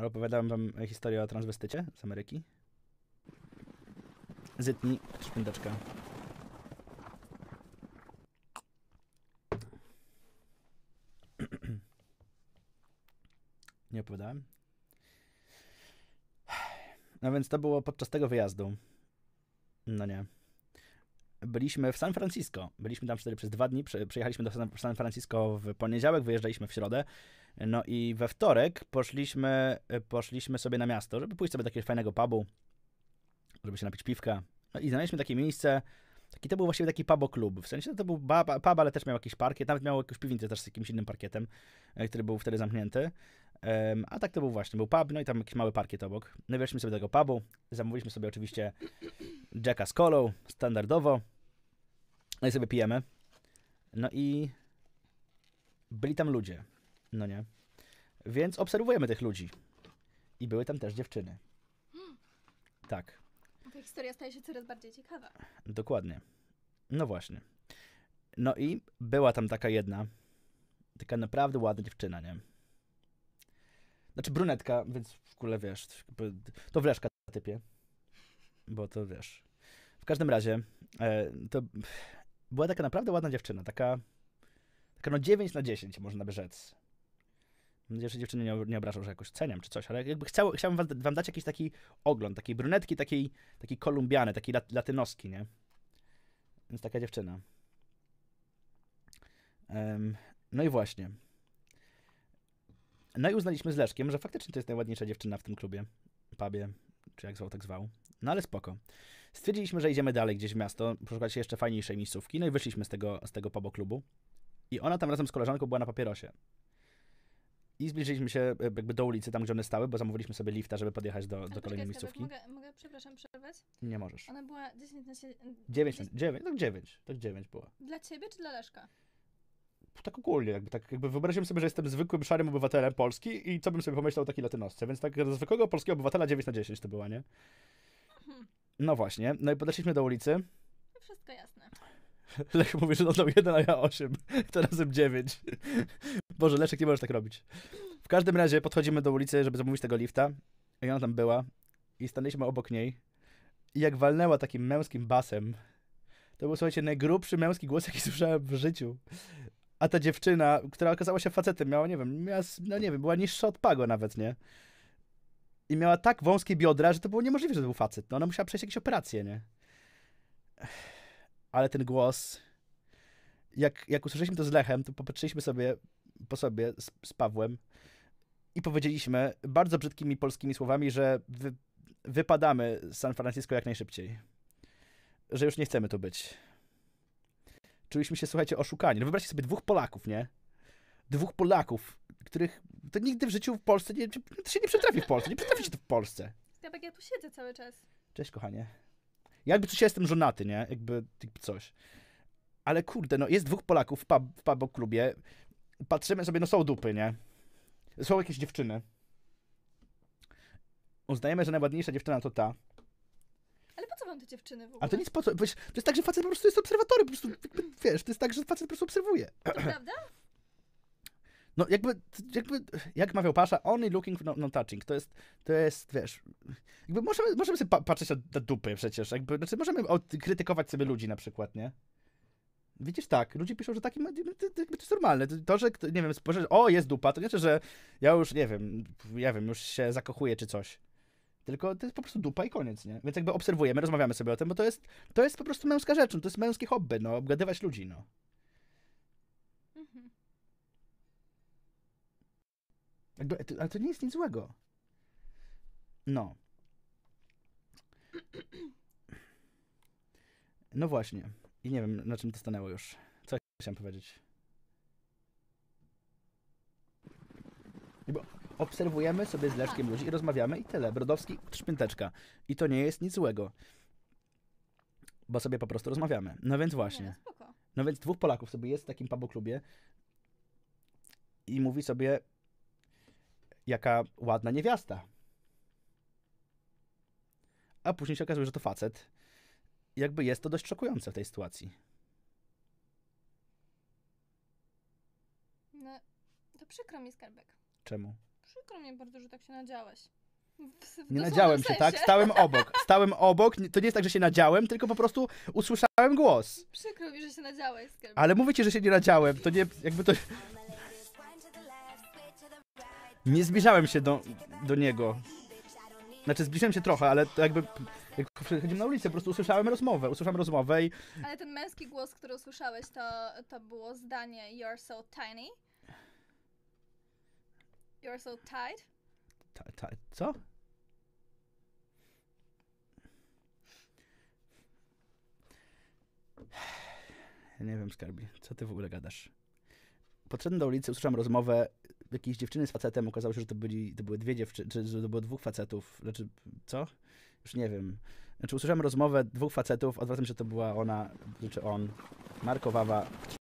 Ale opowiadałem wam historię o transwestycie z Ameryki. Zytni, szpindeczkę. Nie opowiadałem? No więc to było podczas tego wyjazdu. No nie. Byliśmy w San Francisco. Byliśmy tam wtedy przez dwa dni. Przyjechaliśmy do San Francisco w poniedziałek, wyjeżdżaliśmy w środę. No i we wtorek poszliśmy, e, poszliśmy sobie na miasto, żeby pójść sobie do jakiegoś fajnego pubu, żeby się napić piwka. No i znaleźliśmy takie miejsce, taki, to był właściwie taki pubo klub, w sensie to był pub, ale też miał jakiś parkiet, nawet miał jakąś piwnicę też z jakimś innym parkietem, e, który był wtedy zamknięty. Um, a tak to był właśnie, był pub, no i tam jakiś mały parkiet obok. No i weszliśmy sobie do tego pubu, zamówiliśmy sobie oczywiście Jacka z kolą, standardowo. No i sobie pijemy. No i byli tam ludzie. No nie. Więc obserwujemy tych ludzi. I były tam też dziewczyny. Hmm. Tak. Ta historia staje się coraz bardziej ciekawa. Dokładnie. No właśnie. No i była tam taka jedna, taka naprawdę ładna dziewczyna, nie? Znaczy brunetka, więc w ogóle wiesz, to wleszka typie, bo to wiesz. W każdym razie, e, to była taka naprawdę ładna dziewczyna, taka, taka no 9 na 10 można by rzec. Mam dziewczyny nie, nie obrażą, że jakoś ceniam czy coś, ale jakby chciał, chciałbym wam, wam, dać jakiś taki ogląd, takiej brunetki, takiej, takiej kolumbiany, takiej lat, latynoski, nie? Więc taka dziewczyna. Um, no i właśnie. No i uznaliśmy z Leszkiem, że faktycznie to jest najładniejsza dziewczyna w tym klubie, pubie, czy jak zwał, tak zwał. No ale spoko. Stwierdziliśmy, że idziemy dalej gdzieś w miasto, poszukać jeszcze fajniejszej miejscówki, no i wyszliśmy z tego, z tego pubo klubu. I ona tam razem z koleżanką była na papierosie. I zbliżyliśmy się e, jakby do ulicy, tam gdzie one stały, bo zamówiliśmy sobie lifta, żeby podjechać do, do kolejnej miejscówki. Mogę, mogę, przepraszam, przerwać? Nie możesz. Ona była 10 na 7. 9, 10... 9, tak 9, tak 9 była. Dla ciebie czy dla Leszka? Tak ogólnie, jakby, tak jakby wyobraziłem sobie, że jestem zwykłym szarym obywatelem Polski i co bym sobie pomyślał o takiej latynosce, więc tak dla zwykłego polskiego obywatela 9 na 10 to była, nie? Mhm. No właśnie, no i podeszliśmy do ulicy. Wszystko jasne. Lech mówi, że dodał 1, a ja 8. To razem 9. Boże, Leszek, nie możesz tak robić. W każdym razie podchodzimy do ulicy, żeby zamówić tego lifta. I ona tam była. I stanęliśmy obok niej. I jak walnęła takim męskim basem, to był, słuchajcie, najgrubszy męski głos, jaki słyszałem w życiu. A ta dziewczyna, która okazała się facetem, miała, nie wiem, miała, no nie wiem, była niższa od Pago nawet, nie? I miała tak wąskie biodra, że to było niemożliwe, że to był facet. No ona musiała przejść jakieś operacje, nie? ale ten głos, jak, jak usłyszeliśmy to z Lechem, to popatrzyliśmy sobie po sobie z, z Pawłem i powiedzieliśmy bardzo brzydkimi polskimi słowami, że wy, wypadamy z San Francisco jak najszybciej. Że już nie chcemy tu być. Czuliśmy się, słuchajcie, oszukani. No wyobraźcie sobie dwóch Polaków, nie? Dwóch Polaków, których to nigdy w życiu w Polsce nie, to się nie przetrafi w Polsce. Nie przetrafi się to w Polsce. Ja, tak ja tu siedzę cały czas. Cześć, kochanie. Jakby coś, ja jestem żonaty, nie? Jakby, coś. Ale kurde, no jest dwóch Polaków w pub, w pub klubie. Patrzymy sobie, no są dupy, nie? Są jakieś dziewczyny. Uznajemy, że najładniejsza dziewczyna to ta. Ale po co wam te dziewczyny w ogóle? Ale to nic po co, wiesz, to jest tak, że facet po prostu jest obserwatorem, po prostu, wiesz, to jest tak, że facet po prostu obserwuje. To prawda? No jakby, jakby jak mawiał Pasza, only looking, no, no touching, to jest, to jest, wiesz, jakby możemy, możemy sobie pa patrzeć na dupy przecież, jakby, znaczy możemy krytykować sobie ludzi na przykład, nie? Widzisz tak, ludzie piszą, że taki, to, jest normalne. To, że, nie wiem, spojrzę, o, jest dupa, to nie znaczy, że ja już, nie wiem, ja wiem, już się zakochuję czy coś. Tylko to jest po prostu dupa i koniec, nie? Więc jakby obserwujemy, rozmawiamy sobie o tym, bo to jest, to jest po prostu męska rzecz, no, to jest męskie hobby, no, obgadywać ludzi, no. Jakby, e, ale to nie jest nic złego. No. No właśnie. I nie wiem, na czym to stanęło już. Co chciałem powiedzieć? Bo obserwujemy sobie z Leszkiem ludzi i rozmawiamy i tyle. Brodowski, szpinteczka. I to nie jest nic złego. Bo sobie po prostu rozmawiamy. No więc właśnie. No, no więc dwóch Polaków sobie jest w takim paboklubie i mówi sobie jaka ładna niewiasta. A później się okazuje, że to facet. Jakby jest to dość szokujące w tej sytuacji. No, to przykro mi, Skarbek. Czemu? Przykro mi bardzo, że tak się nadziałeś. W nie nadziałem się, tak? Stałem obok. Stałem obok. To nie jest tak, że się nadziałem, tylko po prostu usłyszałem głos. Przykro mi, że się nadziałeś. Skarbek. Ale mówicie, że się nie nadziałem. To nie, jakby to nie zbliżałem się do, do niego. Znaczy zbliżyłem się trochę, ale to jakby jak przechodzimy na ulicę, po prostu usłyszałem rozmowę, usłyszałem rozmowę i... Ale ten męski głos, który usłyszałeś, to, to było zdanie You're so tiny. You're so tight. Ta, ta, co? Ja nie wiem, Skarbi, co ty w ogóle gadasz? Podszedłem do ulicy, usłyszałem rozmowę jakiejś dziewczyny z facetem, okazało się, że to, byli, to były dwie dziewczyny, że to było dwóch facetów, znaczy, co? Już nie wiem. Znaczy usłyszałem rozmowę dwóch facetów, odwracam się, to była ona, znaczy on, Marko Wawa,